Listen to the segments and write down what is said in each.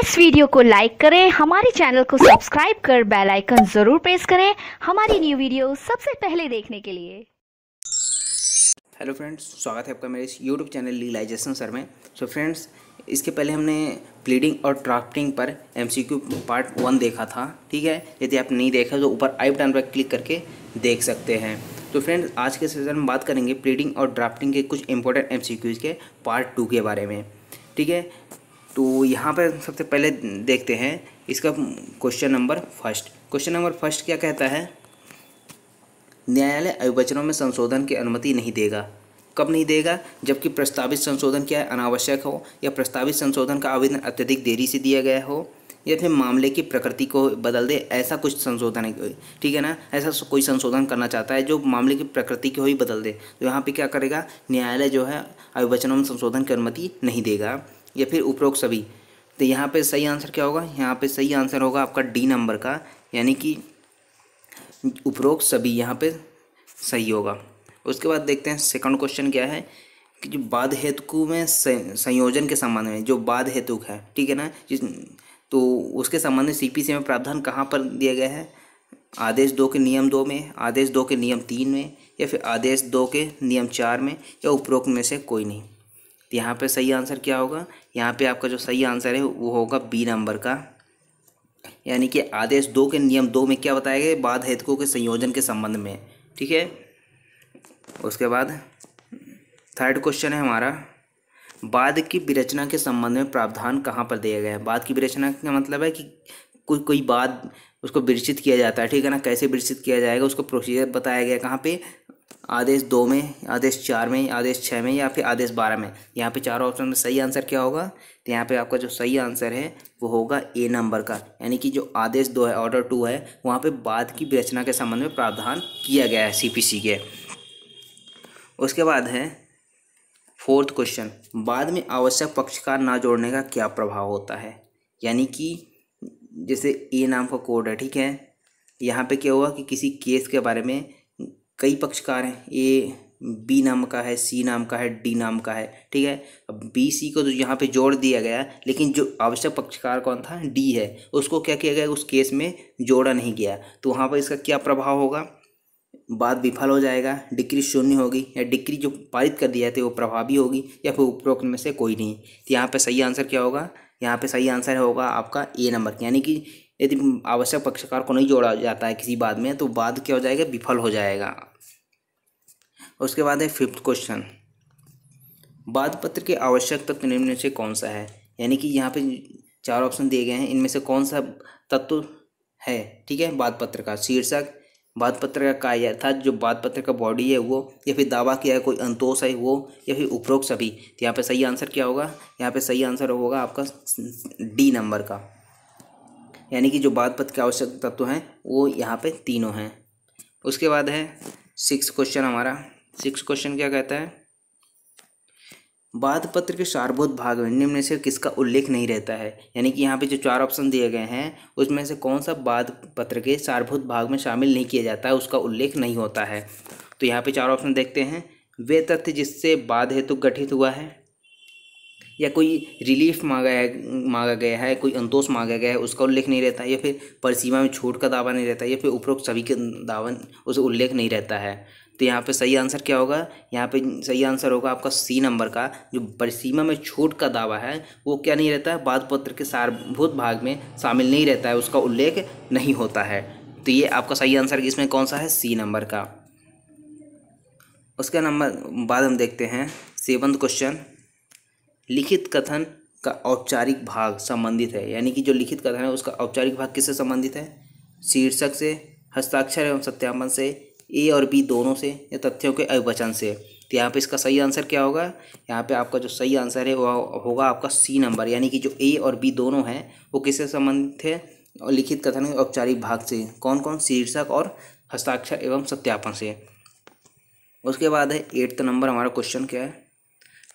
इस वीडियो को लाइक करें हमारे चैनल को सब्सक्राइब कर बेल आइकन जरूर प्रेस करें हमारी न्यू वीडियो सबसे पहले देखने के लिए हेलो फ्रेंड्स स्वागत है आपका मेरे इस यूट्यूब चैनल लीलाइजेशन सर में सो so फ्रेंड्स इसके पहले हमने प्लीडिंग और ड्राफ्टिंग पर एमसीक्यू पार्ट वन देखा था ठीक है यदि आप नहीं देखा तो ऊपर आई बटन पर क्लिक करके देख सकते हैं तो फ्रेंड्स आज के सेशन में बात करेंगे प्लीडिंग और ड्राफ्टिंग के कुछ इंपॉर्टेंट एमसीक्यूज के पार्ट टू के बारे में ठीक है तो यहाँ पर सबसे पहले देखते हैं इसका question number first question number first क्या कहता है न्यायालय अभिवचनों में संशोधन की अनुमति नहीं देगा कब नहीं देगा जबकि प्रस्तावित संशोधन क्या अनावश्यक हो या प्रस्तावित संशोधन का आवेदन अत्यधिक देरी से दिया गया हो या फिर मामले की प्रकृति को बदल दे ऐसा कुछ संशोधन ठीक है ना ऐसा कोई संशोधन करना चाहता है जो मामले की प्रकृति को ही बदल दे तो यहाँ पे क्या करेगा न्यायालय जो है अभिवचनों में संशोधन की अनुमति नहीं देगा या फिर उपरोक्त सभी तो यहाँ पे सही आंसर क्या होगा यहाँ पे सही आंसर होगा आपका डी नंबर का यानी कि उपरोक्त सभी यहाँ पे सही होगा उसके बाद देखते हैं सेकंड क्वेश्चन क्या है कि जो बाद हेतु में संयोजन के संबंध में जो बाद हेतु है ठीक है ना जिस तो उसके संबंध में सी में प्रावधान कहाँ पर दिया गया है आदेश दो के नियम दो में आदेश दो के नियम तीन में या फिर आदेश दो के नियम चार में या उपरोक्त में से कोई नहीं तो यहाँ पे सही आंसर क्या होगा यहाँ पे आपका जो सही आंसर है वो होगा बी नंबर का यानी कि आदेश दो के नियम दो में क्या बताया गया बाद हेतकों के संयोजन के संबंध में ठीक है उसके बाद थर्ड क्वेश्चन है हमारा बाद की विरचना के संबंध में प्रावधान कहाँ पर दिया गया है बाद की विरचना का मतलब है कि कोई कोई बाद उसको विरचित किया जाता है ठीक है ना कैसे विरचित किया जाएगा उसको प्रोसीजर बताया गया कहाँ पे आदेश दो में आदेश चार में आदेश छः में या फिर आदेश बारह में यहाँ पे चारों ऑप्शन में सही आंसर क्या होगा तो यहाँ पे आपका जो सही आंसर है वो होगा ए नंबर का यानी कि जो आदेश दो है ऑर्डर टू है वहाँ पे बाद की रचना के संबंध में प्रावधान किया गया है सीपीसी के उसके बाद है फोर्थ क्वेश्चन बाद में आवश्यक पक्षकार ना जोड़ने का क्या प्रभाव होता है यानी कि जैसे ए नाम का कोड है ठीक है यहाँ पे क्या हुआ कि किसी केस के बारे में कई पक्षकार हैं ए बी नाम का है सी नाम का है डी नाम का है ठीक है अब बी सी को तो यहाँ पे जोड़ दिया गया लेकिन जो आवश्यक पक्षकार कौन था डी है उसको क्या किया गया उस केस में जोड़ा नहीं गया तो वहाँ पर इसका क्या प्रभाव होगा बात विफल हो जाएगा डिक्री शून्य होगी या डिक्री जो पारित कर दी जाती वो प्रभावी होगी या फिर उपरोक्त में से कोई नहीं तो यहाँ पर सही आंसर क्या होगा यहाँ पे सही आंसर होगा आपका ए नंबर यानी कि यदि आवश्यक पक्षकार को नहीं जोड़ा जाता है किसी बाद में तो बाद क्या हो जाएगा विफल हो जाएगा उसके बाद है फिफ्थ क्वेश्चन बाद पत्र के आवश्यक तत्व निम्न से कौन सा है यानी कि यहाँ पे चार ऑप्शन दिए गए हैं इनमें से कौन सा तत्व है ठीक है बाद पत्र का शीर्षक बाद पत्र का कार्य अर्थात जो बाद पत्र का बॉडी है वो या फिर दावा किया है कोई अंतोष है वो या फिर उपरोक्त सभी तो यहाँ पे सही आंसर क्या होगा यहाँ पे सही आंसर होगा आपका डी नंबर का यानी कि जो बाद पथ के आवश्यक तत्व हैं वो यहाँ पे तीनों हैं उसके बाद है सिक्स क्वेश्चन हमारा सिक्स क्वेश्चन क्या कहता है बाद पत्र के सार्वभौत भाग में निम्न से किसका उल्लेख नहीं रहता है यानी कि यहाँ पे जो चार ऑप्शन दिए गए हैं उसमें से कौन सा बाद पत्र के सार्वभौत भाग में शामिल नहीं किया जाता है उसका उल्लेख नहीं होता है तो यहाँ पे चार ऑप्शन देखते हैं वे तथ्य जिससे बाद हेतु गठित हुआ है या कोई रिलीफ मांगा है मांगा गया है कोई अंतोष मांगा गया है उसका उल्लेख नहीं रहता या फिर परिसीमा में छूट का दावा नहीं रहता या फिर उपरोक्त सभी के दावा उस उल्लेख नहीं रहता है तो यहाँ पे सही आंसर क्या होगा यहाँ पे सही आंसर होगा आपका सी नंबर का जो परिसीमा में छूट का दावा है वो क्या नहीं रहता है बाद पत्र के सारभूत भाग में शामिल नहीं रहता है उसका उल्लेख नहीं होता है तो ये आपका सही आंसर इसमें कौन सा है सी नंबर का उसका नंबर बाद हम देखते हैं सेवन क्वेश्चन लिखित कथन का औपचारिक भाग संबंधित है यानी कि जो लिखित कथन है उसका औपचारिक भाग किससे संबंधित है शीर्षक से हस्ताक्षर एवं सत्यापन से ए और बी दोनों से या तथ्यों के अवचन से तो यहाँ पे इसका सही आंसर क्या होगा यहाँ पे आपका जो सही आंसर है वह होगा आपका सी नंबर यानी कि जो ए और बी दोनों हैं वो किससे संबंधित है और लिखित कथन के औपचारिक भाग से कौन कौन शीर्षक और हस्ताक्षर एवं सत्यापन से उसके बाद है एट्थ नंबर हमारा क्वेश्चन क्या है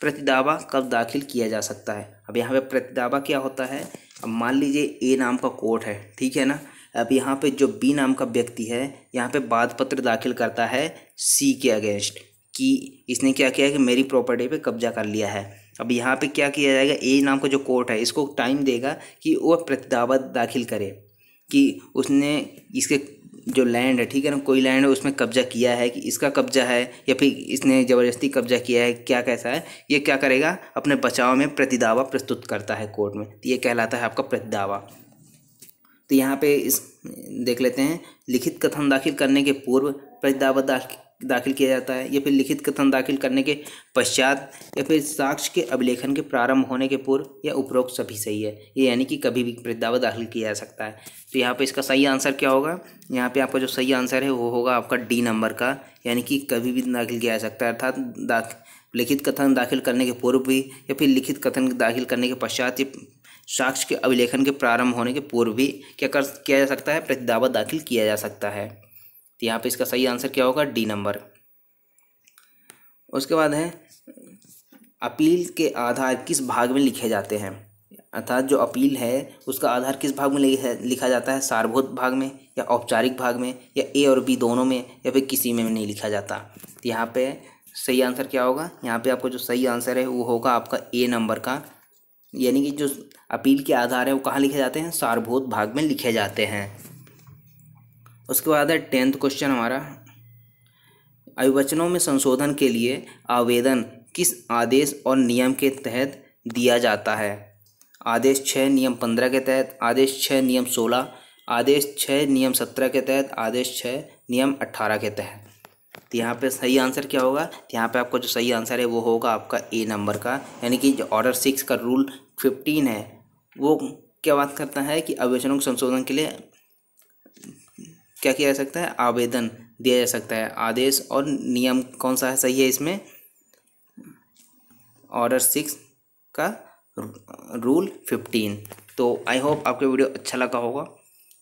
प्रतिदावा कब दाखिल किया जा सकता है अब यहाँ पे प्रतिदावा क्या होता है अब मान लीजिए ए नाम का कोर्ट है ठीक है ना अब यहाँ पे जो बी नाम का व्यक्ति है यहाँ पे बाद पत्र दाखिल करता है सी के अगेंस्ट कि इसने क्या किया कि मेरी प्रॉपर्टी पे कब्जा कर लिया है अब यहाँ पे क्या किया जाएगा ए नाम का जो कोर्ट है इसको टाइम देगा कि वह प्रतिदावा दाखिल करे कि उसने इसके जो लैंड है ठीक है ना कोई लैंड है उसमें कब्जा किया है कि इसका कब्जा है या फिर इसने ज़बरदस्ती कब्जा किया है क्या कैसा है ये क्या करेगा अपने बचाव में प्रतिदावा प्रस्तुत करता है कोर्ट में तो ये कहलाता है आपका प्रतिदावा तो यहाँ पे इस देख लेते हैं लिखित कथन दाखिल करने के पूर्व प्रतिदावा दाखिल दाखिल किया जाता है या फिर लिखित कथन दाखिल करने के पश्चात या फिर साक्ष्य के अभिलेखन के प्रारंभ होने के पूर्व या उपरोक्त सभी सही है ये यानी कि कभी भी प्रतिदावा दाखिल किया जा सकता है तो यहाँ पे इसका सही आंसर क्या होगा यहाँ पे आपका जो सही आंसर है वो होगा आपका डी नंबर का यानी कि कभी भी दाखिल किया जा सकता है अर्थात लिखित कथन दाखिल करने के पूर्व भी या फिर लिखित कथन दाखिल करने के पश्चात या साक्ष्य के अभिलेखन के प्रारंभ होने के पूर्व भी क्या कर किया जा सकता है प्रतिदावा दाखिल किया जा सकता है तो यहाँ पे इसका सही आंसर क्या होगा डी नंबर उसके बाद है अपील के आधार किस भाग में लिखे जाते हैं अर्थात जो अपील है उसका आधार किस भाग में लिखा जाता है सार्वभौत भाग में या औपचारिक भाग में या ए और बी दोनों में या फिर किसी में नहीं लिखा जाता तो यहाँ पे सही आंसर क्या होगा यहाँ पे आपको जो सही आंसर है वो होगा आपका ए नंबर का यानी कि जो अपील के आधार है वो कहाँ लिखे जाते हैं सार्वभौत भाग में लिखे जाते हैं उसके बाद है टेंथ क्वेश्चन हमारा अभिवचनों में संशोधन के लिए आवेदन किस आदेश और नियम के तहत दिया जाता है आदेश छः नियम पंद्रह के तहत आदेश छः नियम सोलह आदेश छः नियम सत्रह के तहत आदेश छः नियम अट्ठारह के तहत तो यहाँ पे सही आंसर क्या होगा तो यहाँ पे आपको जो सही आंसर है वो होगा आपका ए नंबर का यानी कि जो ऑर्डर सिक्स का रूल फिफ्टीन है वो क्या बात करता है कि अवेचनों के संशोधन के लिए क्या किया जा सकता है आवेदन दिया जा सकता है आदेश और नियम कौन सा है सही है इसमें ऑर्डर सिक्स का रूल फिफ्टीन तो आई होप आपको वीडियो अच्छा लगा होगा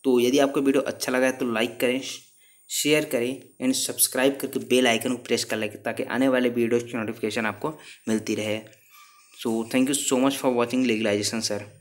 तो यदि आपको वीडियो अच्छा लगा है तो लाइक करें शेयर करें एंड सब्सक्राइब करके बेल आइकन को प्रेस कर लें ताकि आने वाले वीडियोज़ की नोटिफिकेशन आपको मिलती रहे so thank you so much for watching legalization sir